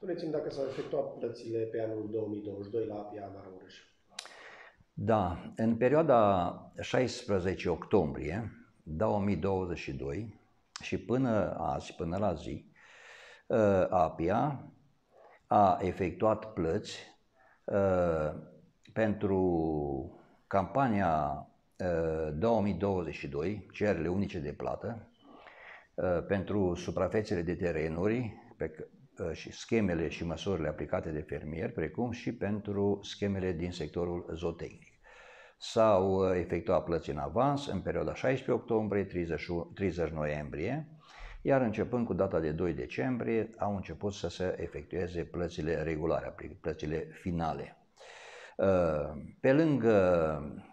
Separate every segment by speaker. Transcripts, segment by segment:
Speaker 1: Spuneți-mi dacă s-au efectuat plățile pe anul 2022 la Apia Maramureș. Da, în perioada 16 octombrie 2022 și până azi, până la zi, ă, APIA a efectuat plăți ă, pentru campania 2022, ă, cererile unice de plată, pentru suprafețele de terenuri pe, Uh, și schemele și măsurile aplicate de fermieri, precum și pentru schemele din sectorul zootehnic. S-au uh, efectuat plăți în avans în perioada 16 octombrie 30, 30 noiembrie, iar începând cu data de 2 decembrie au început să se efectueze plățile regulare, plățile finale. Uh, pe lângă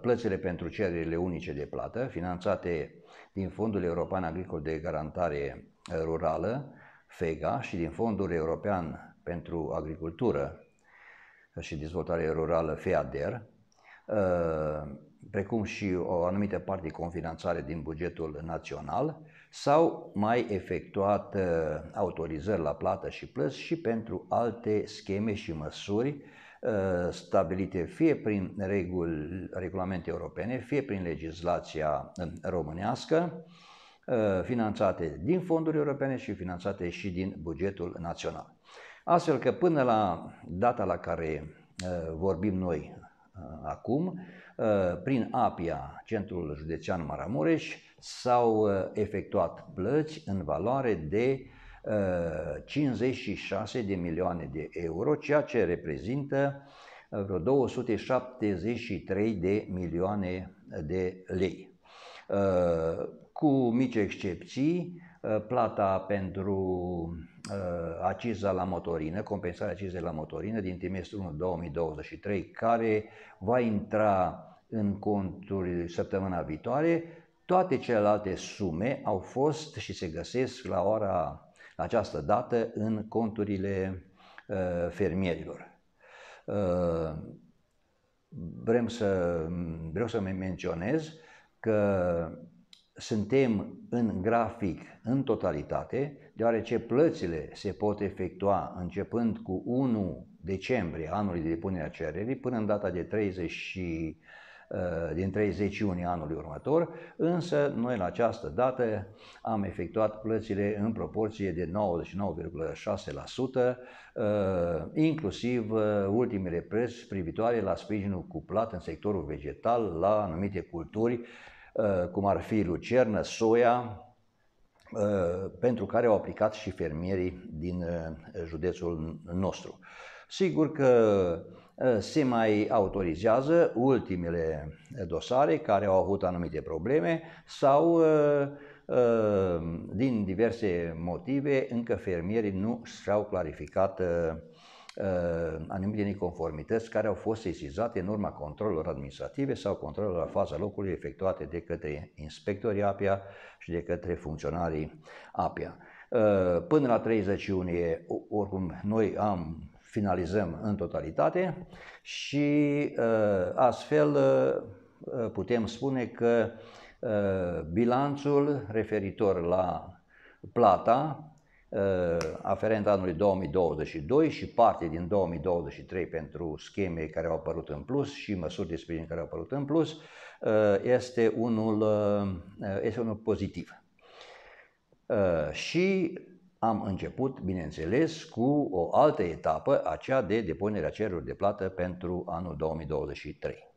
Speaker 1: plățile pentru cererile unice de plată, finanțate din Fondul European Agricol de Garantare Rurală, FEGA și din Fondul European pentru Agricultură și Dezvoltare Rurală FEADER, precum și o anumită parte confinanțare din bugetul național, s-au mai efectuat uh, autorizări la plată și plăți și pentru alte scheme și măsuri uh, stabilite fie prin regul, regulamente europene, fie prin legislația uh, românească, Uh, finanțate din fonduri europene și finanțate și din bugetul național. Astfel că până la data la care uh, vorbim noi uh, acum, prin APIA, Centrul Județean Maramureș, s-au efectuat plăți în valoare de 56 de milioane de euro, ceea ce reprezintă vreo 273 de milioane de lei cu mici excepții, uh, plata pentru uh, aciza la motorină, compensarea acizei la motorină din trimestrul 2023, care va intra în conturi săptămâna viitoare. Toate celelalte sume au fost și se găsesc la ora la această dată în conturile uh, fermierilor. Vrem să, vreau să menționez că suntem în grafic în totalitate, deoarece plățile se pot efectua începând cu 1 decembrie anului de depunere a cererii până în data de 30 și, uh, din 30 iunie anului următor, însă noi la această dată am efectuat plățile în proporție de 99,6%, uh, inclusiv uh, ultimele preț privitoare la sprijinul cuplat în sectorul vegetal, la anumite culturi Uh, cum ar fi lucernă, soia, uh, pentru care au aplicat și fermierii din uh, județul nostru. Sigur că se mai autorizează ultimele dosare care au avut anumite probleme sau din diverse motive încă fermierii nu și-au clarificat Ehm, anumite neconformități care au fost sesizate în urma controlelor administrative sau controlelor la faza locului efectuate de către inspectorii APIA și de către funcționarii APIA. Ehm, până la 30 iunie, oricum, noi am finalizăm în totalitate și ehm, astfel putem spune că bilanțul referitor la plata Uh, aferent anului 2022 și parte din 2023 pentru scheme care au apărut în plus și măsuri de sprijin care au apărut în plus, uh, este unul, uh, este unul pozitiv. Și am început, bineînțeles, cu o altă etapă, aceea de depunerea cererilor de plată pentru anul 2023.